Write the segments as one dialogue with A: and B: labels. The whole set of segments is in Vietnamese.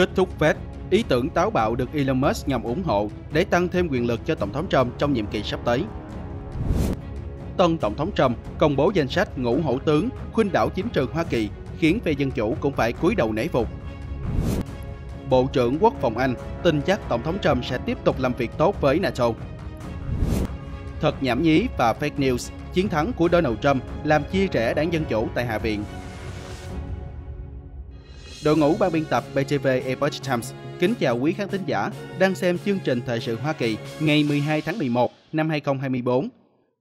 A: Kết thúc Fed, ý tưởng táo bạo được Elon Musk nhằm ủng hộ để tăng thêm quyền lực cho Tổng thống Trump trong nhiệm kỳ sắp tới. Tân Tổng thống Trump công bố danh sách ngũ hậu tướng khuynh đảo chính trường Hoa Kỳ khiến phe Dân Chủ cũng phải cúi đầu nể phục. Bộ trưởng Quốc phòng Anh tin chắc Tổng thống Trump sẽ tiếp tục làm việc tốt với NATO. Thật nhảm nhí và fake news, chiến thắng của Donald Trump làm chia rẽ đảng Dân Chủ tại Hạ viện Đội ngũ ban biên tập BTV Epoch Times kính chào quý khán thính giả đang xem chương trình Thời sự Hoa Kỳ ngày 12 tháng 11 năm 2024.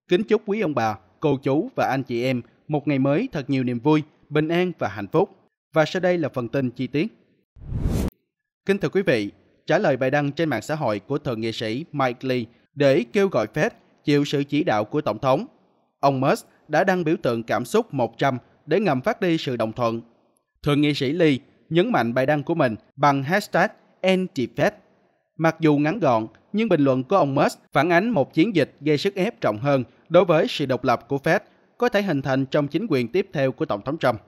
A: Kính chúc quý ông bà, cô chú và anh chị em một ngày mới thật nhiều niềm vui, bình an và hạnh phúc. Và sau đây là phần tin chi tiết. Kính thưa quý vị, trả lời bài đăng trên mạng xã hội của thượng nghị sĩ Mike Lee để kêu gọi Fed chịu sự chỉ đạo của Tổng thống, ông Musk đã đăng biểu tượng cảm xúc 100 để ngầm phát đi sự đồng thuận. Thượng nghị sĩ Lee nhấn mạnh bài đăng của mình bằng hashtag AntiFed. Mặc dù ngắn gọn, nhưng bình luận của ông Musk phản ánh một chiến dịch gây sức ép trọng hơn đối với sự độc lập của Fed có thể hình thành trong chính quyền tiếp theo của Tổng thống Trump.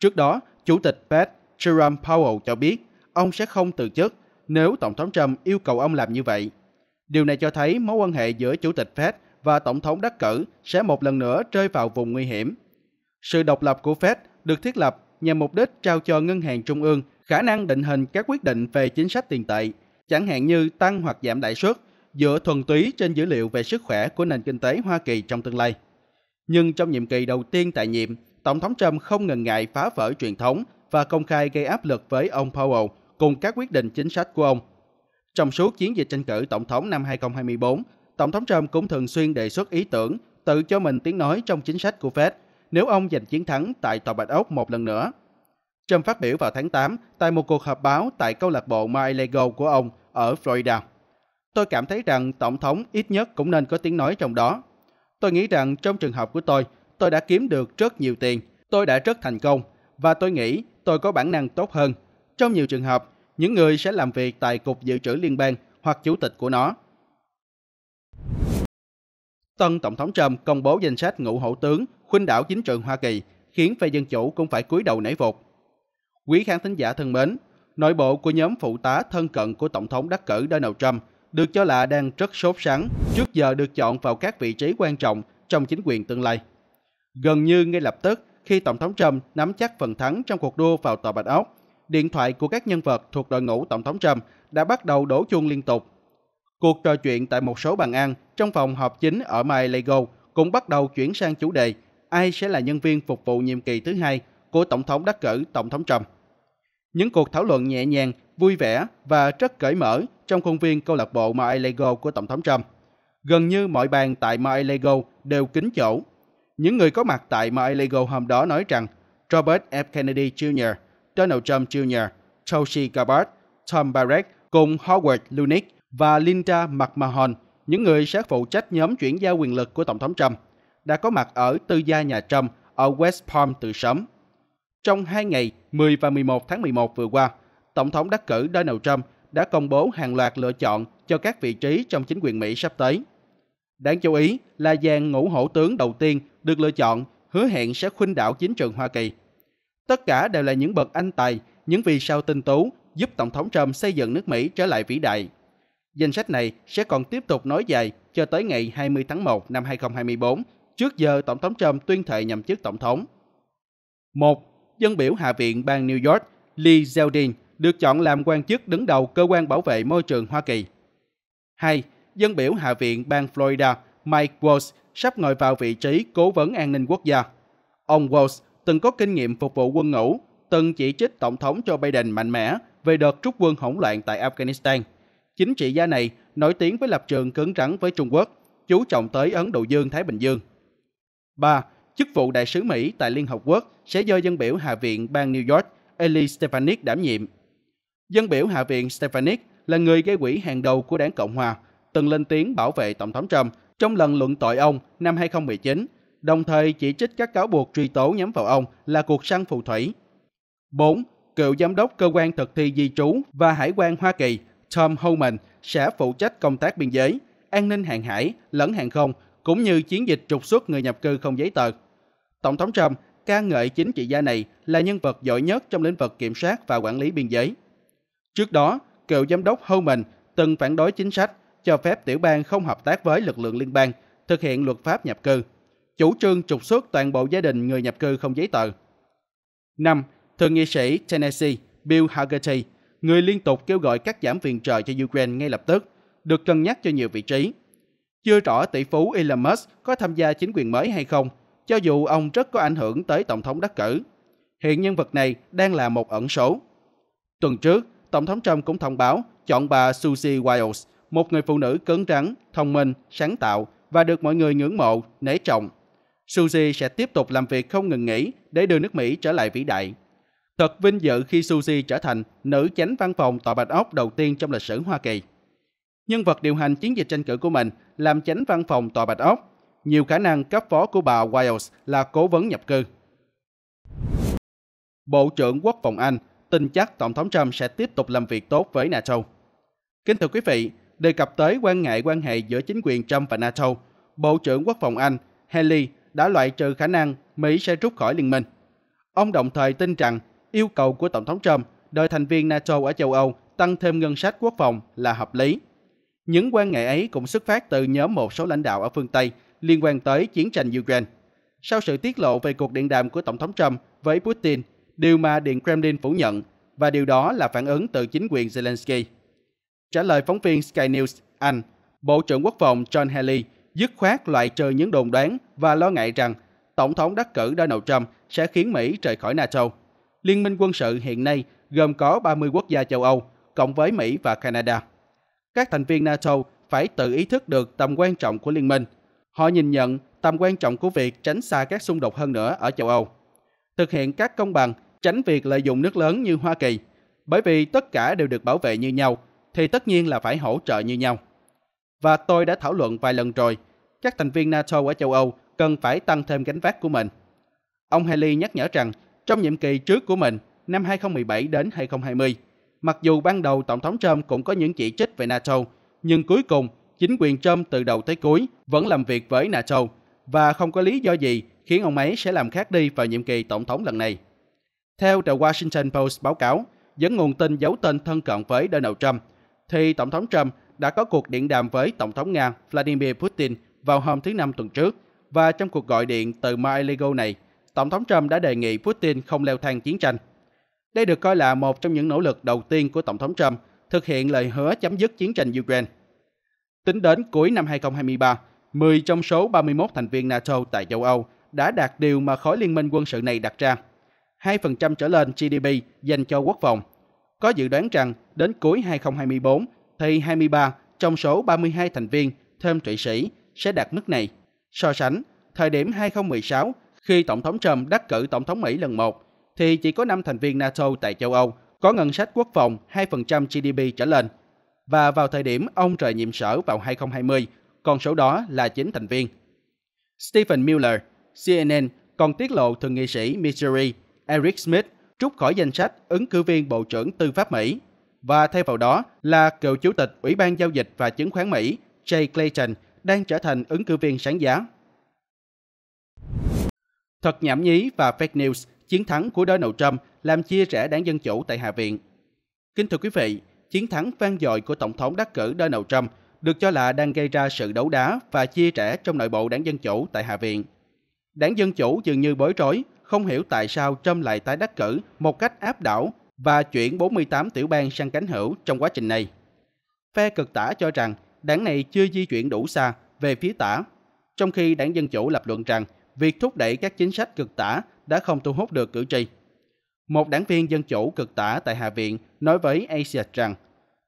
A: Trước đó, Chủ tịch Fed Jerome Powell cho biết ông sẽ không từ chức nếu Tổng thống Trump yêu cầu ông làm như vậy. Điều này cho thấy mối quan hệ giữa Chủ tịch Fed và Tổng thống đắc cử sẽ một lần nữa rơi vào vùng nguy hiểm. Sự độc lập của Fed được thiết lập nhằm mục đích trao cho ngân hàng trung ương khả năng định hình các quyết định về chính sách tiền tệ, chẳng hạn như tăng hoặc giảm lãi suất, dựa thuần túy trên dữ liệu về sức khỏe của nền kinh tế Hoa Kỳ trong tương lai. Nhưng trong nhiệm kỳ đầu tiên tại nhiệm, Tổng thống Trump không ngần ngại phá vỡ truyền thống và công khai gây áp lực với ông Powell cùng các quyết định chính sách của ông. Trong suốt chiến dịch tranh cử tổng thống năm 2024, Tổng thống Trump cũng thường xuyên đề xuất ý tưởng tự cho mình tiếng nói trong chính sách của Fed – nếu ông giành chiến thắng tại Tòa Bạch Ốc một lần nữa. Trump phát biểu vào tháng 8 tại một cuộc họp báo tại câu lạc bộ mar a của ông ở Florida. Tôi cảm thấy rằng Tổng thống ít nhất cũng nên có tiếng nói trong đó. Tôi nghĩ rằng trong trường hợp của tôi, tôi đã kiếm được rất nhiều tiền, tôi đã rất thành công và tôi nghĩ tôi có bản năng tốt hơn. Trong nhiều trường hợp, những người sẽ làm việc tại Cục Dự trữ Liên bang hoặc chủ tịch của nó. Tân Tổng thống Trump công bố danh sách ngũ hậu tướng khuynh đảo chính trường Hoa Kỳ, khiến phe Dân Chủ cũng phải cúi đầu nảy phục Quý khán thính giả thân mến, nội bộ của nhóm phụ tá thân cận của Tổng thống đắc cử Donald Trump được cho là đang rất sốt sắng, trước giờ được chọn vào các vị trí quan trọng trong chính quyền tương lai. Gần như ngay lập tức, khi Tổng thống Trump nắm chắc phần thắng trong cuộc đua vào Tòa Bạch Ốc, điện thoại của các nhân vật thuộc đội ngũ Tổng thống Trump đã bắt đầu đổ chuông liên tục. Cuộc trò chuyện tại một số bàn ăn trong phòng họp chính ở Mar-a-Lago cũng bắt đầu chuyển sang chủ đề ai sẽ là nhân viên phục vụ nhiệm kỳ thứ hai của Tổng thống đắc cử Tổng thống Trump. Những cuộc thảo luận nhẹ nhàng, vui vẻ và rất cởi mở trong khuôn viên câu lạc bộ Mar-a-Lago của Tổng thống Trump. Gần như mọi bàn tại Mar-a-Lago đều kín chỗ. Những người có mặt tại Mar-a-Lago hôm đó nói rằng Robert F. Kennedy Jr., Donald Trump Jr., Tulsi Gabbard, Tom Barrett cùng Howard Lunick và Linda McMahon, những người sẽ phụ trách nhóm chuyển giao quyền lực của Tổng thống Trump, đã có mặt ở tư gia nhà Trump ở West Palm từ sớm. Trong hai ngày 10 và 11 tháng 11 vừa qua, Tổng thống đắc cử Donald Trump đã công bố hàng loạt lựa chọn cho các vị trí trong chính quyền Mỹ sắp tới. Đáng chú ý là dàn ngũ hổ tướng đầu tiên được lựa chọn hứa hẹn sẽ khuynh đảo chính trường Hoa Kỳ. Tất cả đều là những bậc anh tài, những vì sao tinh tú giúp Tổng thống Trump xây dựng nước Mỹ trở lại vĩ đại. Danh sách này sẽ còn tiếp tục nói dài cho tới ngày 20 tháng 1 năm 2024 trước giờ Tổng thống Trump tuyên thệ nhậm chức Tổng thống. Một, Dân biểu Hạ viện bang New York Lee Zeldin được chọn làm quan chức đứng đầu Cơ quan Bảo vệ Môi trường Hoa Kỳ. 2. Dân biểu Hạ viện bang Florida Mike Walls sắp ngồi vào vị trí Cố vấn An ninh Quốc gia. Ông Walls từng có kinh nghiệm phục vụ quân ngũ, từng chỉ trích Tổng thống Joe Biden mạnh mẽ về đợt rút quân hỗn loạn tại Afghanistan. Chính trị gia này nổi tiếng với lập trường cứng rắn với Trung Quốc, chú trọng tới Ấn Độ Dương-Thái Bình Dương. 3. Chức vụ đại sứ Mỹ tại Liên Hợp Quốc sẽ do dân biểu Hạ viện bang New York Eli Stefanik đảm nhiệm. Dân biểu Hạ viện Stefanik là người gây quỹ hàng đầu của đảng Cộng Hòa, từng lên tiếng bảo vệ Tổng thống Trump trong lần luận tội ông năm 2019, đồng thời chỉ trích các cáo buộc truy tố nhắm vào ông là cuộc săn phù thủy. 4. Cựu giám đốc cơ quan thực thi di trú và hải quan Hoa Kỳ Tom Homan sẽ phụ trách công tác biên giới, an ninh hàng hải lẫn hàng không cũng như chiến dịch trục xuất người nhập cư không giấy tờ. Tổng thống Trump ca ngợi chính trị gia này là nhân vật giỏi nhất trong lĩnh vực kiểm soát và quản lý biên giới. Trước đó, cựu giám đốc Homan từng phản đối chính sách cho phép tiểu bang không hợp tác với lực lượng liên bang thực hiện luật pháp nhập cư, chủ trương trục xuất toàn bộ gia đình người nhập cư không giấy tờ. 5. Thượng nghị sĩ Tennessee Bill Hagerty, người liên tục kêu gọi cắt giảm viện trợ cho Ukraine ngay lập tức, được cân nhắc cho nhiều vị trí – chưa rõ tỷ phú Elon Musk có tham gia chính quyền mới hay không, cho dù ông rất có ảnh hưởng tới tổng thống đắc cử. Hiện nhân vật này đang là một ẩn số. Tuần trước, tổng thống Trump cũng thông báo chọn bà Susie Wiles, một người phụ nữ cứng rắn, thông minh, sáng tạo và được mọi người ngưỡng mộ, nể trọng. Susie sẽ tiếp tục làm việc không ngừng nghỉ để đưa nước Mỹ trở lại vĩ đại. Thật vinh dự khi Susie trở thành nữ chánh văn phòng tòa Bạch Ốc đầu tiên trong lịch sử Hoa Kỳ. Nhân vật điều hành chiến dịch tranh cử của mình làm chánh văn phòng tòa Bạch Ốc. Nhiều khả năng cấp phó của bà Wiles là cố vấn nhập cư. Bộ trưởng Quốc phòng Anh tin chắc Tổng thống Trump sẽ tiếp tục làm việc tốt với NATO. Kính thưa quý vị, đề cập tới quan ngại quan hệ giữa chính quyền Trump và NATO, Bộ trưởng Quốc phòng Anh Haley đã loại trừ khả năng Mỹ sẽ rút khỏi liên minh. Ông đồng thời tin rằng yêu cầu của Tổng thống Trump đòi thành viên NATO ở châu Âu tăng thêm ngân sách quốc phòng là hợp lý. Những quan ngại ấy cũng xuất phát từ nhóm một số lãnh đạo ở phương Tây liên quan tới chiến tranh Ukraine. Sau sự tiết lộ về cuộc điện đàm của Tổng thống Trump với Putin, điều mà Điện Kremlin phủ nhận, và điều đó là phản ứng từ chính quyền Zelensky. Trả lời phóng viên Sky News, Anh, Bộ trưởng Quốc phòng John Haley dứt khoát loại trừ những đồn đoán và lo ngại rằng Tổng thống đắc cử Donald Trump sẽ khiến Mỹ rời khỏi NATO. Liên minh quân sự hiện nay gồm có 30 quốc gia châu Âu, cộng với Mỹ và Canada các thành viên NATO phải tự ý thức được tầm quan trọng của liên minh. Họ nhìn nhận tầm quan trọng của việc tránh xa các xung đột hơn nữa ở châu Âu. Thực hiện các công bằng, tránh việc lợi dụng nước lớn như Hoa Kỳ, bởi vì tất cả đều được bảo vệ như nhau thì tất nhiên là phải hỗ trợ như nhau. Và tôi đã thảo luận vài lần rồi, các thành viên NATO ở châu Âu cần phải tăng thêm gánh vác của mình. Ông Haley nhắc nhở rằng, trong nhiệm kỳ trước của mình, năm 2017 đến 2020, Mặc dù ban đầu Tổng thống Trump cũng có những chỉ trích về NATO, nhưng cuối cùng chính quyền Trump từ đầu tới cuối vẫn làm việc với NATO và không có lý do gì khiến ông ấy sẽ làm khác đi vào nhiệm kỳ tổng thống lần này. Theo The Washington Post báo cáo, dẫn nguồn tin giấu tên thân cận với Donald Trump, thì Tổng thống Trump đã có cuộc điện đàm với Tổng thống Nga Vladimir Putin vào hôm thứ Năm tuần trước, và trong cuộc gọi điện từ mar này, Tổng thống Trump đã đề nghị Putin không leo thang chiến tranh. Đây được coi là một trong những nỗ lực đầu tiên của Tổng thống Trump thực hiện lời hứa chấm dứt chiến tranh Ukraine. Tính đến cuối năm 2023, 10 trong số 31 thành viên NATO tại châu Âu đã đạt điều mà khối liên minh quân sự này đặt ra. 2% trở lên GDP dành cho quốc phòng. Có dự đoán rằng đến cuối 2024 thì 23 trong số 32 thành viên thêm Thụy Sĩ sẽ đạt mức này. So sánh, thời điểm 2016 khi Tổng thống Trump đắc cử Tổng thống Mỹ lần một thì chỉ có 5 thành viên NATO tại châu Âu có ngân sách quốc phòng 2% GDP trở lên. Và vào thời điểm ông rời nhiệm sở vào 2020, con số đó là 9 thành viên. Stephen Miller, CNN còn tiết lộ thượng nghị sĩ Missouri Eric Smith rút khỏi danh sách ứng cử viên Bộ trưởng Tư pháp Mỹ và thay vào đó là cựu chủ tịch Ủy ban Giao dịch và Chứng khoán Mỹ Jay Clayton đang trở thành ứng cử viên sáng giá. Thật nhảm nhí và fake news chiến thắng của Donald Trump làm chia rẽ đảng Dân Chủ tại Hạ viện. Kính thưa quý vị, chiến thắng vang dội của Tổng thống đắc cử Donald Trump được cho là đang gây ra sự đấu đá và chia rẽ trong nội bộ đảng Dân Chủ tại Hạ viện. Đảng Dân Chủ dường như bối rối, không hiểu tại sao Trump lại tái đắc cử một cách áp đảo và chuyển 48 tiểu bang sang cánh hữu trong quá trình này. Phe cực tả cho rằng đảng này chưa di chuyển đủ xa về phía tả, trong khi đảng Dân Chủ lập luận rằng việc thúc đẩy các chính sách cực tả đã không thu hút được cử tri. Một đảng viên Dân Chủ cực tả tại Hạ viện nói với Asia rằng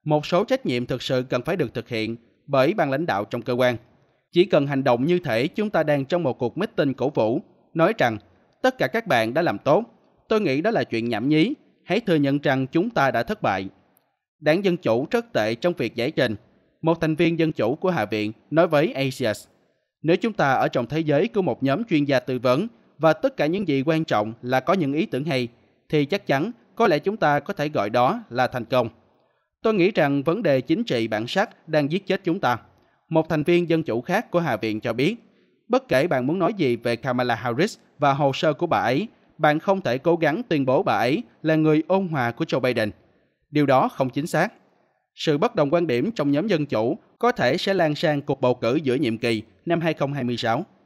A: một số trách nhiệm thực sự cần phải được thực hiện bởi ban lãnh đạo trong cơ quan. Chỉ cần hành động như thể chúng ta đang trong một cuộc meeting cổ vũ, nói rằng tất cả các bạn đã làm tốt. Tôi nghĩ đó là chuyện nhảm nhí, hãy thừa nhận rằng chúng ta đã thất bại. Đảng Dân Chủ rất tệ trong việc giải trình. Một thành viên Dân Chủ của Hạ viện nói với Asias, nếu chúng ta ở trong thế giới của một nhóm chuyên gia tư vấn và tất cả những gì quan trọng là có những ý tưởng hay thì chắc chắn có lẽ chúng ta có thể gọi đó là thành công. Tôi nghĩ rằng vấn đề chính trị bản sắc đang giết chết chúng ta. Một thành viên dân chủ khác của Hạ viện cho biết, bất kể bạn muốn nói gì về Kamala Harris và hồ sơ của bà ấy, bạn không thể cố gắng tuyên bố bà ấy là người ôn hòa của Joe Biden. Điều đó không chính xác. Sự bất đồng quan điểm trong nhóm dân chủ có thể sẽ lan sang cuộc bầu cử giữa nhiệm kỳ năm 2026.